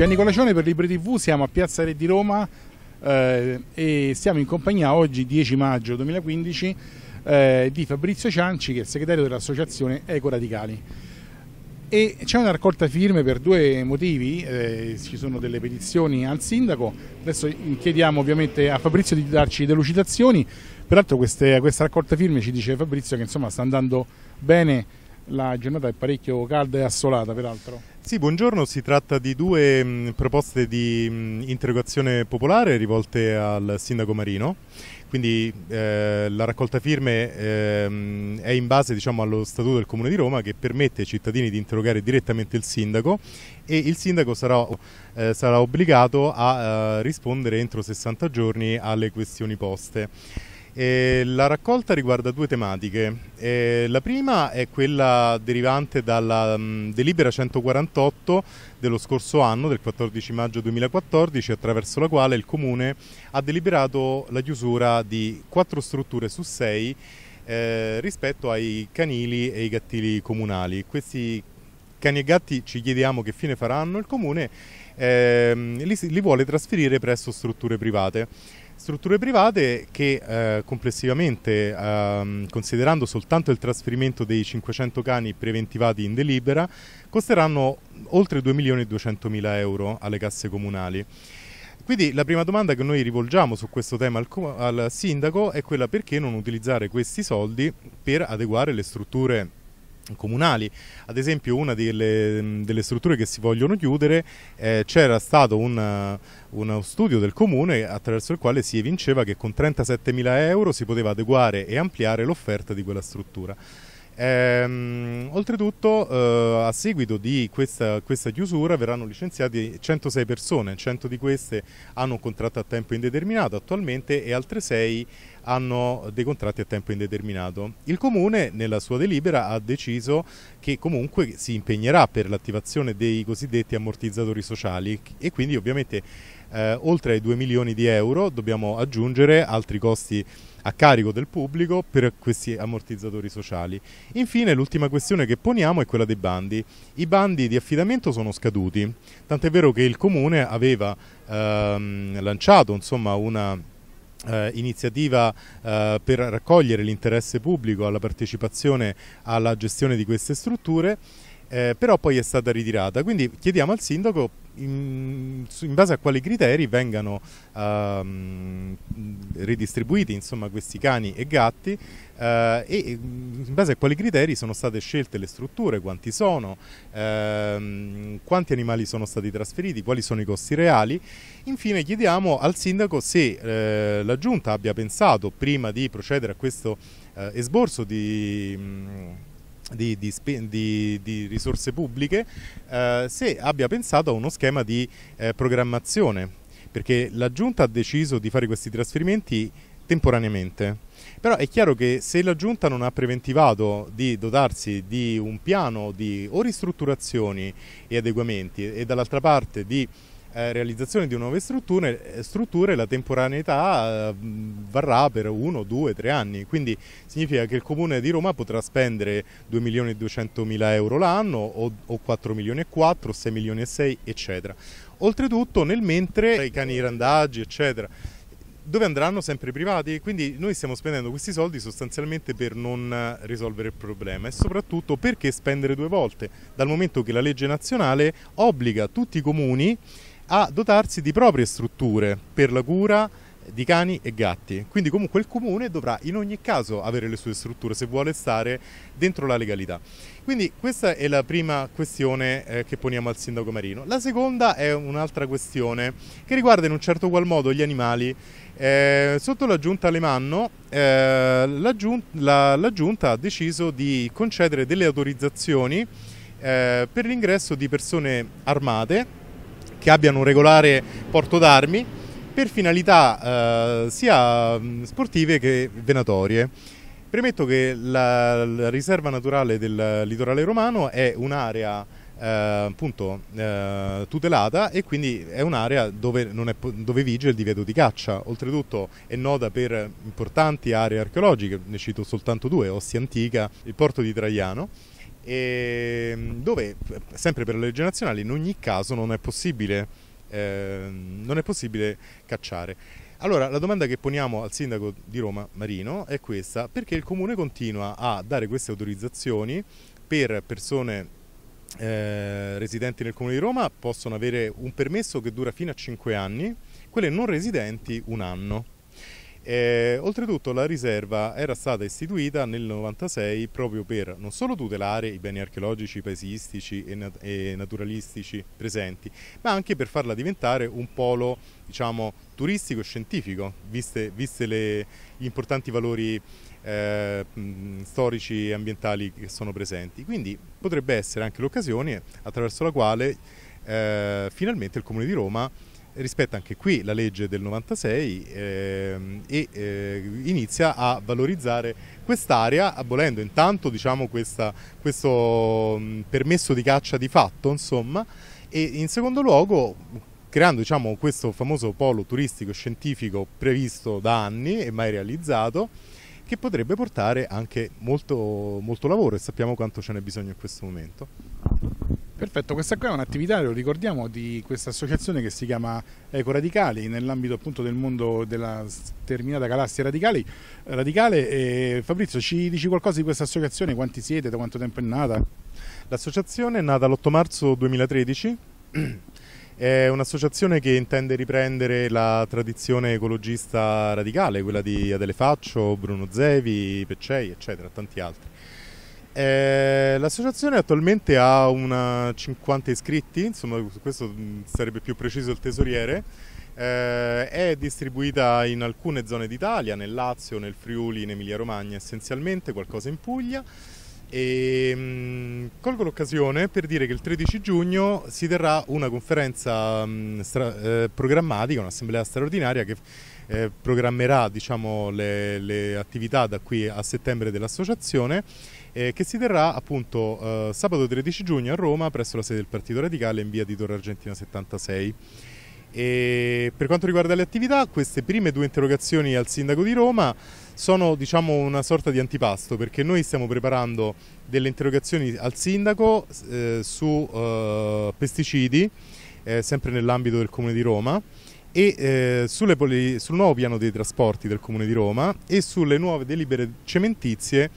Gianni Colacione per Libri TV, siamo a Piazza Re di Roma eh, e siamo in compagnia oggi 10 maggio 2015 eh, di Fabrizio Cianci che è il segretario dell'associazione Eco Radicali. E c'è una raccolta firme per due motivi, eh, ci sono delle petizioni al sindaco, adesso chiediamo ovviamente a Fabrizio di darci delucidazioni, peraltro queste, questa raccolta firme ci dice Fabrizio che insomma sta andando bene la giornata è parecchio calda e assolata peraltro. Sì, buongiorno, si tratta di due mh, mm, proposte di mh, mm, interrogazione popolare rivolte al sindaco Marino quindi eh, la raccolta firme eh, è in base diciamo, allo statuto del Comune di Roma che permette ai cittadini di interrogare direttamente il sindaco e il sindaco sarà, eh, sarà obbligato a eh, rispondere entro 60 giorni alle questioni poste. E eh, la raccolta riguarda due tematiche. E eh, la prima è quella derivante dalla mh, mm, delibera 148 dello scorso anno, del 14 maggio 2014, attraverso la quale il Comune ha deliberato la chiusura di quattro strutture su sei eh, rispetto ai canili e ai gattili comunali. Questi cani e gatti ci chiediamo che fine faranno, il Comune eh, li, li vuole trasferire presso strutture private. Strutture private che eh, complessivamente, eh, considerando soltanto il trasferimento dei 500 cani preventivati in delibera, costeranno oltre 2 milioni e 200 mila euro alle casse comunali. Quindi la prima domanda che noi rivolgiamo su questo tema al, al sindaco è quella perché non utilizzare questi soldi per adeguare le strutture comunali. Ad esempio, una delle, delle, strutture che si vogliono chiudere eh, c'era stato un, uno studio del comune attraverso il quale si evinceva che con 37 mila euro si poteva adeguare e ampliare l'offerta di quella struttura. Ehm, oltretutto, eh, a seguito di questa, questa chiusura verranno licenziate 106 persone, 100 di queste hanno un contratto a tempo indeterminato attualmente e altre 6 hanno dei contratti a tempo indeterminato. Il Comune nella sua delibera ha deciso che comunque si impegnerà per l'attivazione dei cosiddetti ammortizzatori sociali e quindi ovviamente eh, oltre ai 2 milioni di euro dobbiamo aggiungere altri costi a carico del pubblico per questi ammortizzatori sociali. Infine l'ultima questione che poniamo è quella dei bandi. I bandi di affidamento sono scaduti, tant'è vero che il Comune aveva ehm, lanciato insomma, una... Eh, iniziativa eh, per raccogliere l'interesse pubblico alla partecipazione alla gestione di queste strutture eh, però poi è stata ritirata. Quindi chiediamo al sindaco in, in, base a quali criteri vengano uh, ridistribuiti insomma, questi cani e gatti uh, e in base a quali criteri sono state scelte le strutture, quanti sono, uh, quanti animali sono stati trasferiti, quali sono i costi reali. Infine chiediamo al sindaco se eh, la giunta abbia pensato prima di procedere a questo eh, esborso di... Um, di, di, di, di, risorse pubbliche eh, se abbia pensato a uno schema di eh, programmazione, perché la Giunta ha deciso di fare questi trasferimenti temporaneamente. Però è chiaro che se la Giunta non ha preventivato di dotarsi di un piano di o ristrutturazioni e adeguamenti e dall'altra parte di eh, realizzazione di nuove strutture, eh, strutture la temporaneità eh, varrà per uno, due, tre anni, quindi significa che il Comune di Roma potrà spendere 2 milioni e 200 mila euro l'anno o 4 milioni e 4, 6 milioni e 6 eccetera. Oltretutto nel mentre i cani randaggi eccetera dove andranno sempre i privati, quindi noi stiamo spendendo questi soldi sostanzialmente per non risolvere il problema e soprattutto perché spendere due volte, dal momento che la legge nazionale obbliga tutti i comuni a dotarsi di proprie strutture per la cura di cani e gatti. Quindi comunque il comune dovrà in ogni caso avere le sue strutture se vuole stare dentro la legalità. Quindi questa è la prima questione eh, che poniamo al sindaco Marino. La seconda è un'altra questione che riguarda in un certo qual modo gli animali. Eh, sotto la giunta Alemanno eh, la, giun la, la, giunta ha deciso di concedere delle autorizzazioni eh, per l'ingresso di persone armate che abbiano un regolare porto d'armi per finalità eh, sia mm, sportive che venatorie. Premetto che la, la riserva naturale del litorale romano è un'area eh, appunto eh, tutelata e quindi è un'area dove, è, dove, vige il divieto di caccia. Oltretutto è nota per importanti aree archeologiche, ne cito soltanto due, Ostia Antica, il porto di Traiano e ehm, dove sempre per la legge nazionale in ogni caso non è possibile, eh, non è possibile cacciare. Allora, la domanda che poniamo al sindaco di Roma, Marino, è questa. Perché il comune continua a dare queste autorizzazioni per persone eh, residenti nel comune di Roma? Possono avere un permesso che dura fino a 5 anni, quelle non residenti un anno. E, eh, oltretutto la riserva era stata istituita nel 1996 proprio per non solo tutelare i beni archeologici, paesistici e, nat e naturalistici presenti, ma anche per farla diventare un polo diciamo, turistico e scientifico, viste, viste le, gli importanti valori eh, storici e ambientali che sono presenti. Quindi potrebbe essere anche l'occasione attraverso la quale eh, finalmente il Comune di Roma rispetta anche qui la legge del 96 ehm, e eh, inizia a valorizzare quest'area abolendo intanto diciamo, questa, questo mh, mm, permesso di caccia di fatto insomma, e in secondo luogo creando diciamo, questo famoso polo turistico scientifico previsto da anni e mai realizzato che potrebbe portare anche molto, molto lavoro e sappiamo quanto ce n'è bisogno in questo momento. Perfetto, questa qua è un'attività, lo ricordiamo, di questa associazione che si chiama Eco Radicali, nell'ambito appunto del mondo della sterminata galassia radicali, radicale. Fabrizio, ci dici qualcosa di questa associazione? Quanti siete? Da quanto tempo è nata? L'associazione è nata l'8 marzo 2013. È un'associazione che intende riprendere la tradizione ecologista radicale, quella di Adele Faccio, Bruno Zevi, Peccei, eccetera, tanti altri. Eh, l'associazione attualmente ha una 50 iscritti, insomma questo mm, sarebbe più preciso il tesoriere. Eh, è distribuita in alcune zone d'Italia, nel Lazio, nel Friuli, in Emilia Romagna essenzialmente, qualcosa in Puglia. E, mh, mm, colgo l'occasione per dire che il 13 giugno si terrà una conferenza mh, mm, stra- eh, programmatica, un'assemblea straordinaria che eh, programmerà diciamo, le, le, attività da qui a settembre dell'associazione eh, che si terrà appunto eh, sabato 13 giugno a Roma presso la sede del Partito Radicale in via di Torre Argentina 76. E per quanto riguarda le attività, queste prime due interrogazioni al sindaco di Roma sono diciamo, una sorta di antipasto perché noi stiamo preparando delle interrogazioni al sindaco eh, su eh, pesticidi, eh, sempre nell'ambito del comune di Roma e eh, poli, sul nuovo piano dei trasporti del Comune di Roma e sulle nuove delibere cementizie,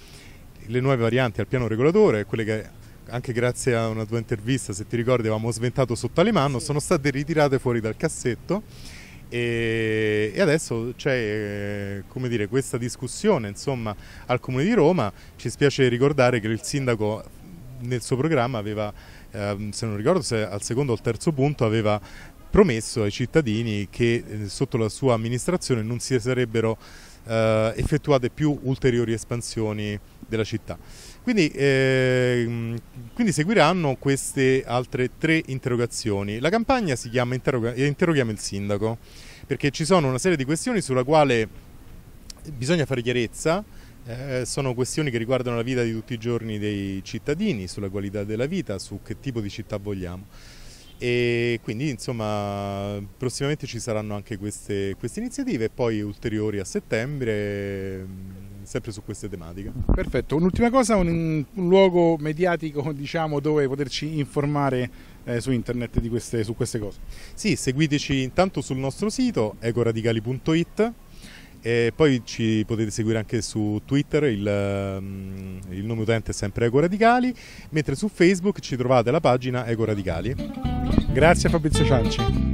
le nuove varianti al piano regolatore, quelle che anche grazie a una tua intervista, se ti ricordi, avevamo sventato sotto Alemanno, sì. sono state ritirate fuori dal cassetto e, e adesso c'è eh, dire, questa discussione insomma, al Comune di Roma. Ci spiace ricordare che il sindaco nel suo programma aveva, ehm, se non ricordo se al secondo o al terzo punto, aveva promesso ai cittadini che eh, sotto la sua amministrazione non si sarebbero eh, effettuate più ulteriori espansioni della città. Quindi, eh, quindi, seguiranno queste altre tre interrogazioni. La campagna si chiama interroga eh, Interroghiamo il Sindaco, perché ci sono una serie di questioni sulla quale bisogna fare chiarezza, eh, sono questioni che riguardano la vita di tutti i giorni dei cittadini, sulla qualità della vita, su che tipo di città vogliamo e quindi insomma prossimamente ci saranno anche queste, queste iniziative e poi ulteriori a settembre mm, sempre su queste tematiche. Perfetto, un'ultima cosa, un, un, luogo mediatico diciamo, dove poterci informare eh, su internet queste, su queste cose. Sì, seguiteci intanto sul nostro sito ecoradicali.it e poi ci potete seguire anche su Twitter, il, mm, il nome utente è sempre Eco Radicali, mentre su Facebook ci trovate la pagina Eco Radicali. Grazie a Fabrizio Cianci.